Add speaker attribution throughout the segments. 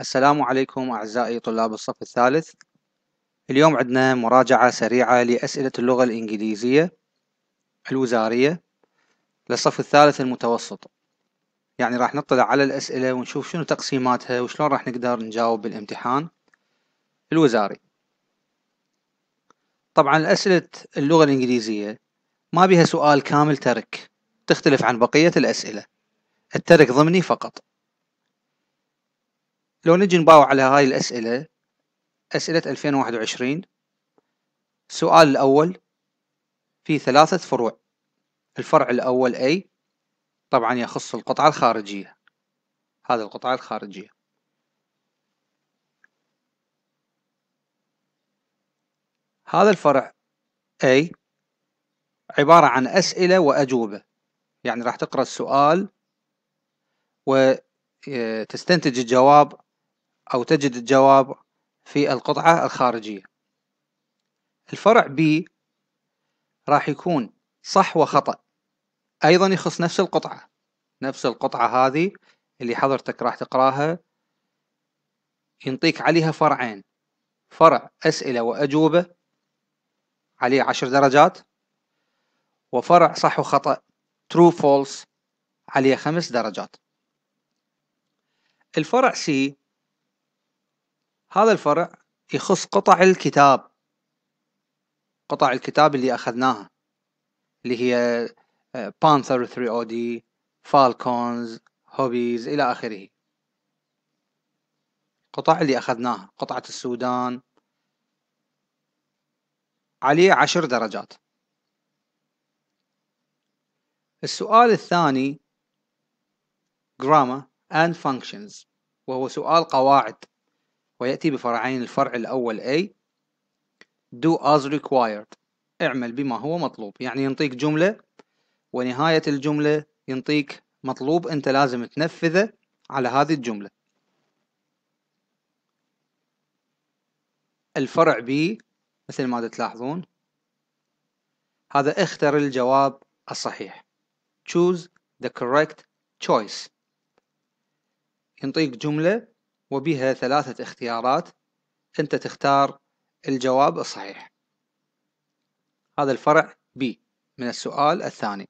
Speaker 1: السلام عليكم أعزائي طلاب الصف الثالث اليوم عندنا مراجعة سريعة لأسئلة اللغة الإنجليزية الوزارية للصف الثالث المتوسط يعني راح نطلع على الأسئلة ونشوف شنو تقسيماتها وشلون راح نقدر نجاوب بالامتحان الوزاري طبعا أسئلة اللغة الإنجليزية ما بها سؤال كامل ترك تختلف عن بقية الأسئلة الترك ضمني فقط لو نجي نباوع على هاي الأسئلة أسئلة 2021 السؤال الأول في ثلاثة فروع الفرع الأول A طبعا يخص القطعة الخارجية هذا القطعة الخارجية هذا الفرع A عبارة عن أسئلة وأجوبة يعني راح تقرأ السؤال وتستنتج آه، الجواب أو تجد الجواب في القطعة الخارجية الفرع B راح يكون صح وخطأ أيضا يخص نفس القطعة نفس القطعة هذه اللي حضرتك راح تقراها ينطيك عليها فرعين فرع أسئلة وأجوبة عليه عشر درجات وفرع صح وخطأ true false عليه خمس درجات الفرع C هذا الفرع يخص قطع الكتاب قطع الكتاب اللي أخذناها اللي هي بانثر 3 او دي فالكونز هوبيز إلى آخره قطع اللي أخذناها قطعة السودان عليه عشر درجات السؤال الثاني grammar and functions وهو سؤال قواعد ويأتي بفرعين الفرع الأول A do as required اعمل بما هو مطلوب يعني ينطيك جملة ونهاية الجملة ينطيك مطلوب أنت لازم تنفذه على هذه الجملة الفرع B مثل ما تلاحظون هذا اختر الجواب الصحيح choose the correct choice ينطيك جملة وبها ثلاثة اختيارات أنت تختار الجواب الصحيح هذا الفرع B من السؤال الثاني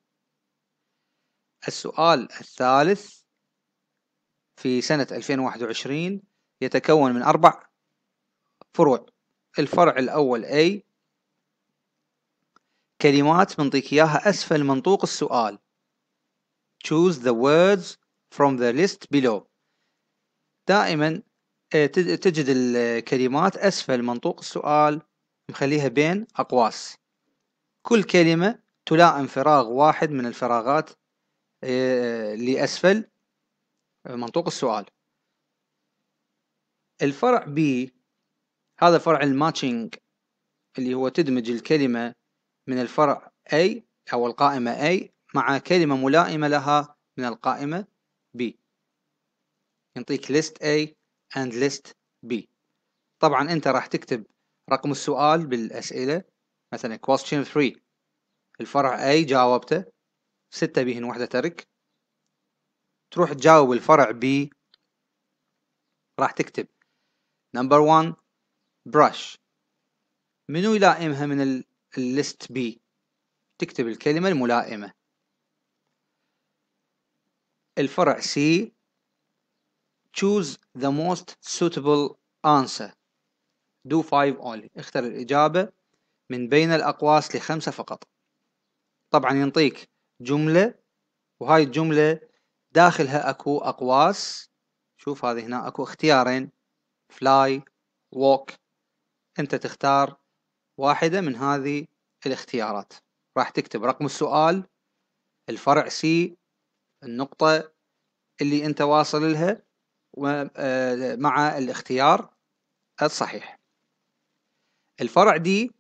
Speaker 1: السؤال الثالث في سنة 2021 يتكون من أربع فروع الفرع الأول A كلمات بنعطيك إياها أسفل منطوق السؤال choose the words from the list below دائما آه، تجد الكلمات أسفل منطوق السؤال مخليها بين أقواس كل كلمة تلائم فراغ واحد من الفراغات آه، لأسفل منطوق السؤال الفرع B هذا فرع الماتشنج اللي هو تدمج الكلمة من الفرع A أو القائمة A مع كلمة ملائمة لها من القائمة B ينطيك list A and list B طبعا انت راح تكتب رقم السؤال بالاسئله مثلا question 3 الفرع A جاوبته ستة بهن وحدة ترك تروح تجاوب الفرع B راح تكتب number 1 brush منو يلائمها من الليست B تكتب الكلمة الملائمة الفرع C choose the most suitable answer do five only اختر الإجابة من بين الأقواس لخمسة فقط طبعا ينطيك جملة وهاي الجملة داخلها أكو أقواس شوف هذه هنا أكو اختيارين fly walk أنت تختار واحدة من هذه الاختيارات راح تكتب رقم السؤال الفرع سي النقطة اللي أنت واصل لها آه، مع الاختيار الصحيح الفرع دي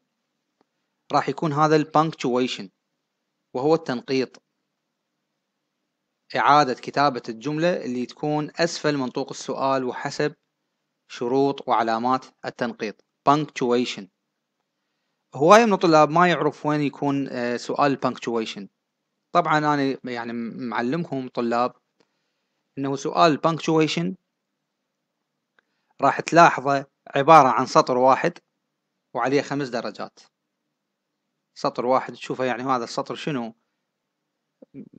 Speaker 1: راح يكون هذا البانكتويشن وهو التنقيط إعادة كتابة الجملة اللي تكون أسفل منطوق السؤال وحسب شروط وعلامات التنقيط punctuation هواية من الطلاب ما يعرف وين يكون آه، سؤال punctuation طبعا أنا يعني معلمكم طلاب إنه سؤال punctuation راح تلاحظه عبارة عن سطر واحد وعليه خمس درجات سطر واحد تشوفه يعني هذا السطر شنو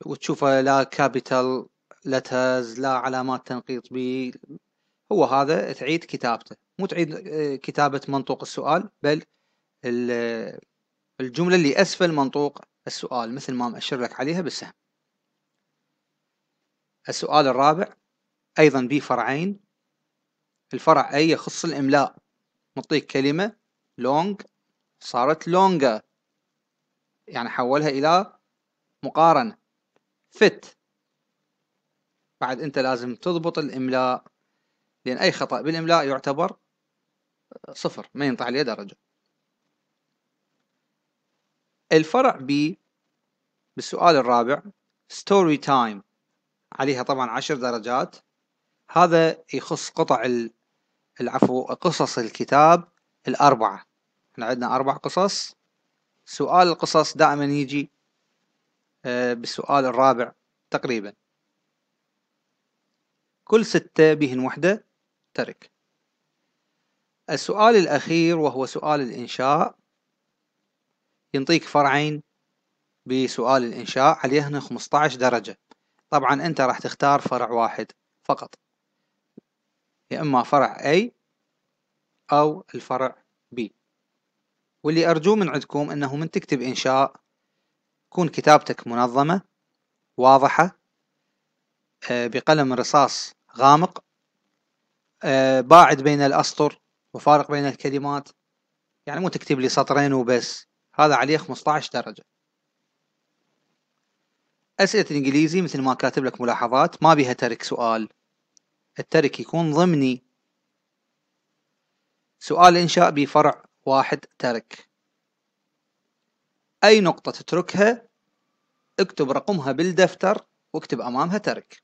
Speaker 1: وتشوفه لا كابيتال لترز لا علامات تنقيط بي هو هذا تعيد كتابته مو تعيد آه، كتابة منطوق السؤال بل الجملة اللي أسفل منطوق السؤال مثل ما مأشر لك عليها بالسهم السؤال الرابع أيضا به فرعين الفرع أي يخص الإملاء نعطيك كلمة long صارت longer يعني حولها إلى مقارنة فت بعد أنت لازم تضبط الإملاء لأن أي خطأ بالإملاء يعتبر صفر ما ينطع عليه درجة الفرع B بالسؤال الرابع story time عليها طبعا عشر درجات هذا يخص قطع العفو قصص الكتاب الأربعة احنا عندنا أربع قصص سؤال القصص دائما يجي آه، بالسؤال الرابع تقريبا كل ستة بهن وحدة ترك السؤال الأخير وهو سؤال الإنشاء ينطيك فرعين بسؤال الإنشاء عليهن 15 درجة طبعا أنت راح تختار فرع واحد فقط يا إما فرع A أو الفرع B واللي أرجوه من عندكم أنه من تكتب إنشاء تكون كتابتك منظمة واضحة آه، بقلم رصاص غامق آه، باعد بين الأسطر وفارق بين الكلمات يعني مو تكتب لي سطرين وبس هذا عليه 15 درجة أسئلة الإنجليزي مثل ما كاتب لك ملاحظات ما بيها ترك سؤال الترك يكون ضمني سؤال إنشاء بفرع واحد ترك أي نقطة تتركها اكتب رقمها بالدفتر واكتب أمامها ترك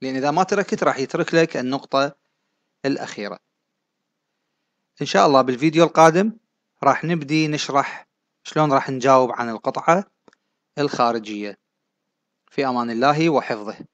Speaker 1: لأن إذا ما تركت راح يترك لك النقطة الأخيرة إن شاء الله بالفيديو القادم راح نبدي نشرح شلون راح نجاوب عن القطعة الخارجية في أمان الله وحفظه